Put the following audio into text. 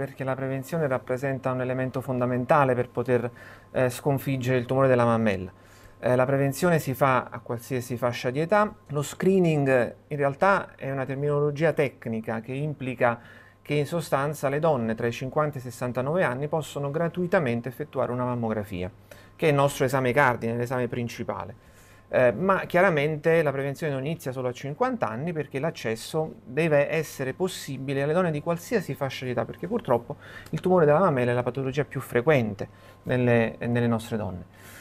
Perché la prevenzione rappresenta un elemento fondamentale per poter eh, sconfiggere il tumore della mammella. Eh, la prevenzione si fa a qualsiasi fascia di età. Lo screening in realtà è una terminologia tecnica che implica che in sostanza le donne tra i 50 e i 69 anni possono gratuitamente effettuare una mammografia, che è il nostro esame cardine, l'esame principale. Eh, ma chiaramente la prevenzione non inizia solo a 50 anni perché l'accesso deve essere possibile alle donne di qualsiasi fascia di età, perché purtroppo il tumore della mammella è la patologia più frequente nelle, nelle nostre donne.